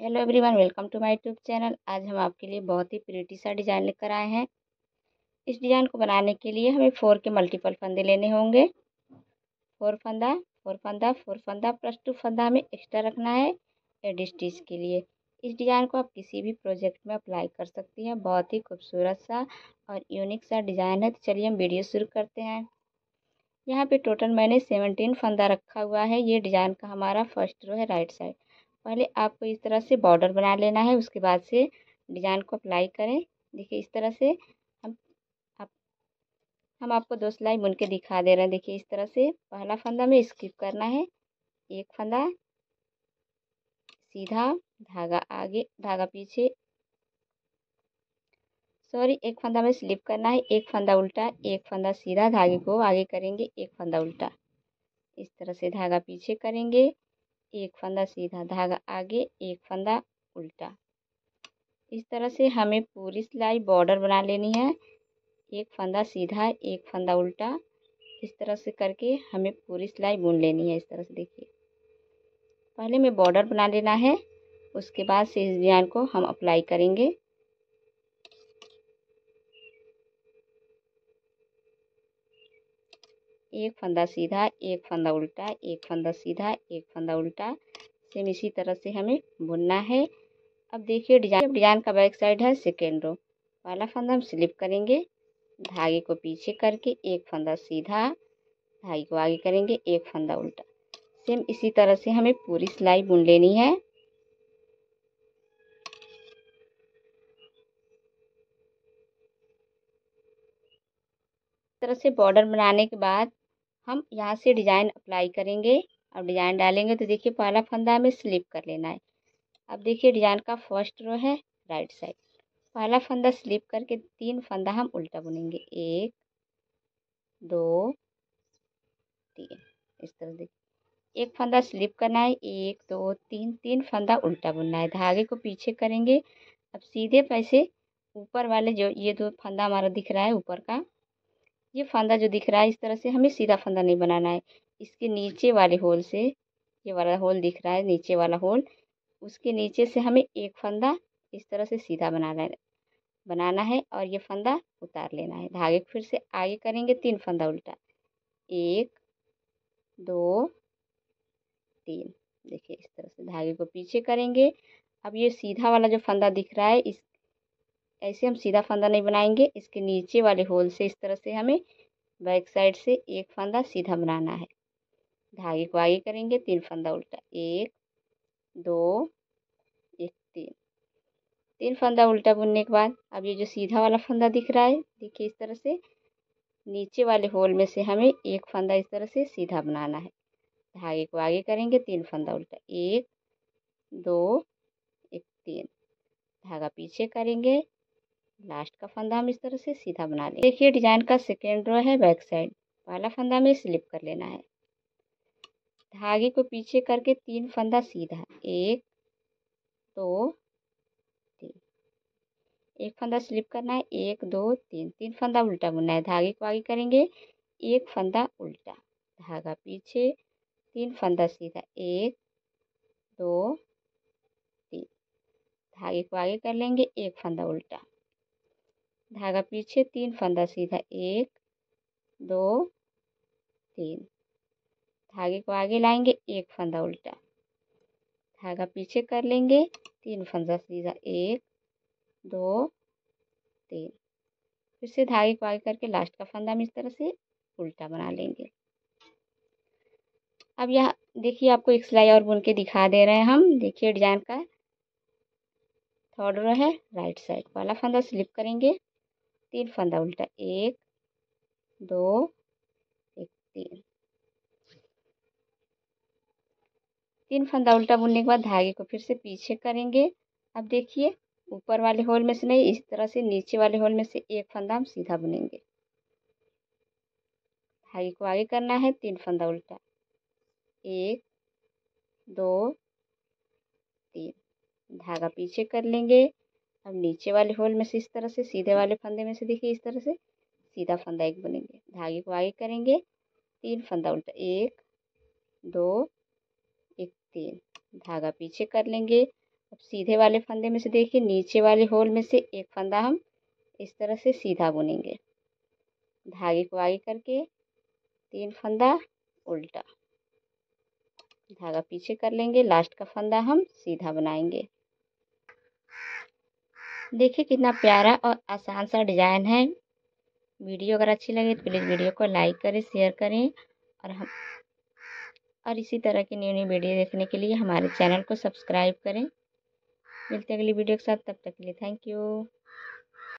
hello everyone welcome to my YouTube channel आज हम आपके लिए बहुत ही प्रिटी सा डिज़ाइन लेकर आए हैं इस डिज़ाइन को बनाने के लिए हमें फोर के मल्टीपल फंदे लेने होंगे फोर फंदा फोर फंदा फोर फंदा प्लस टू फंदा हमें एक्स्ट्रा रखना है एड स्टिच के लिए इस डिज़ाइन को आप किसी भी प्रोजेक्ट में अप्लाई कर सकती हैं बहुत ही खूबसूरत सा और यूनिक सा डिज़ाइन है तो चलिए हम वीडियो शुरू करते हैं यहाँ पे टोटल मैंने सेवनटीन फंदा रखा हुआ है ये डिज़ाइन का हमारा फर्स्ट रो है राइट साइड पहले आपको इस तरह से बॉर्डर बना लेना है उसके बाद से डिज़ाइन को अप्लाई करें देखिए इस तरह से हम आप हम आपको दो सिलाई बुन के दिखा दे रहे हैं देखिए इस तरह से पहला फंदा में स्किप करना है एक फंदा सीधा धागा आगे धागा पीछे सॉरी एक फंदा में स्लिप करना है एक फंदा उल्टा एक फंदा सीधा धागे को आगे करेंगे एक फंदा उल्टा इस तरह से धागा पीछे करेंगे एक फंदा सीधा धागा आगे एक फंदा उल्टा इस तरह से हमें पूरी सिलाई बॉर्डर बना लेनी है एक फंदा सीधा एक फंदा उल्टा इस तरह से करके हमें पूरी सिलाई बुन लेनी है इस तरह से देखिए पहले में बॉर्डर बना लेना है उसके बाद से इस डिज़ाइन को हम अप्लाई करेंगे एक फंदा सीधा एक फंदा उल्टा एक फंदा सीधा एक फंदा उल्टा सेम इसी तरह से हमें बुनना है अब देखिए डिजाइन डिजाइन का बैक साइड है सेकेंड रो पहला फंदा हम स्लिप करेंगे धागे को पीछे करके एक फंदा सीधा धागे को आगे करेंगे एक फंदा उल्टा सेम इसी तरह से हमें पूरी सिलाई बुन लेनी है तरह से बॉर्डर बनाने के बाद हम यहाँ से डिज़ाइन अप्लाई करेंगे और डिज़ाइन डालेंगे तो देखिए पहला फंदा हमें स्लिप कर लेना है अब देखिए डिज़ाइन का फर्स्ट रो है राइट साइड पहला फंदा स्लिप करके तीन फंदा हम उल्टा बुनेंगे एक दो तीन इस तरह देखिए एक फंदा स्लिप करना है एक दो तीन तीन फंदा उल्टा बुनना है धागे को पीछे करेंगे अब सीधे पैसे ऊपर वाले जो ये दो फंदा हमारा दिख रहा है ऊपर का ये फंदा जो दिख रहा है इस तरह से हमें सीधा फंदा नहीं बनाना है इसके नीचे वाले होल से ये वाला होल दिख रहा है नीचे वाला होल उसके नीचे से हमें एक फंदा इस तरह से सीधा बनाना है बनाना है और ये फंदा उतार लेना है धागे फिर से आगे करेंगे तीन फंदा उल्टा एक दो तीन देखिए इस तरह से धागे को पीछे करेंगे अब ये सीधा वाला जो फंदा दिख रहा है इस ऐसे हम सीधा फंदा नहीं बनाएंगे इसके नीचे वाले होल से इस तरह से हमें बैक साइड से एक फंदा सीधा बनाना है धागे को आगे करेंगे तीन फंदा उल्टा एक दो एक तीन तीन फंदा उल्टा बुनने के बाद अब ये जो सीधा वाला फंदा दिख रहा है देखिए इस तरह से नीचे वाले होल में से हमें एक फंदा इस तरह से सीधा बनाना है धागे को आगे करेंगे तीन फंदा उल्टा एक दो एक तीन धागा पीछे करेंगे लास्ट का फंदा हम इस तरह से सीधा बना लेंगे देखिए डिजाइन का सेकेंड रो है बैक साइड पहला फंदा में स्लिप कर लेना है धागे को पीछे करके तीन फंदा सीधा एक दो तीन एक फंदा स्लिप करना है एक दो तीन तीन फंदा उल्टा बुनना है धागे को आगे करेंगे एक फंदा उल्टा धागा पीछे तीन फंदा सीधा एक दो तीन धागे को आगे कर लेंगे एक फंदा उल्टा धागा पीछे तीन फंदा सीधा एक दो तीन धागे को आगे लाएंगे एक फंदा उल्टा धागा पीछे कर लेंगे तीन फंदा सीधा एक दो तीन फिर से धागे को आगे करके लास्ट का फंदा हम इस तरह से उल्टा बना लेंगे अब यह देखिए आपको एक सिलाई और बुन के दिखा दे रहे हैं हम देखिए डिजाइन का थर्ड रो है राइट साइड पहला फंदा स्लिप करेंगे तीन फंदा उल्टा एक दो एक तीन तीन फंदा उल्टा बुनने के बाद धागे को फिर से पीछे करेंगे अब देखिए ऊपर वाले होल में से नहीं इस तरह से नीचे वाले होल में से एक फंदा हम सीधा बुनेंगे धागे को आगे करना है तीन फंदा उल्टा एक दो तीन धागा पीछे कर लेंगे अब नीचे वाले होल में से इस तरह से सीधे वाले फंदे में से देखिए इस तरह से सीधा फंदा एक बुनेंगे धागे को आगे करेंगे तीन फंदा उल्टा एक दो एक तीन धागा पीछे कर लेंगे अब सीधे वाले फंदे में से देखिए नीचे वाले होल में से एक फंदा हम इस तरह से सीधा बुनेंगे धागे को आगे करके तीन फंदा उल्टा धागा पीछे कर लेंगे लास्ट का फंदा हम सीधा बनाएंगे देखिए कितना प्यारा और आसान सा डिज़ाइन है वीडियो अगर अच्छी लगे तो प्लीज़ वीडियो को लाइक करें शेयर करें और हम और इसी तरह की न्यू न्यू वीडियो देखने के लिए हमारे चैनल को सब्सक्राइब करें मिलते हैं अगली वीडियो के साथ तब तक के लिए थैंक यू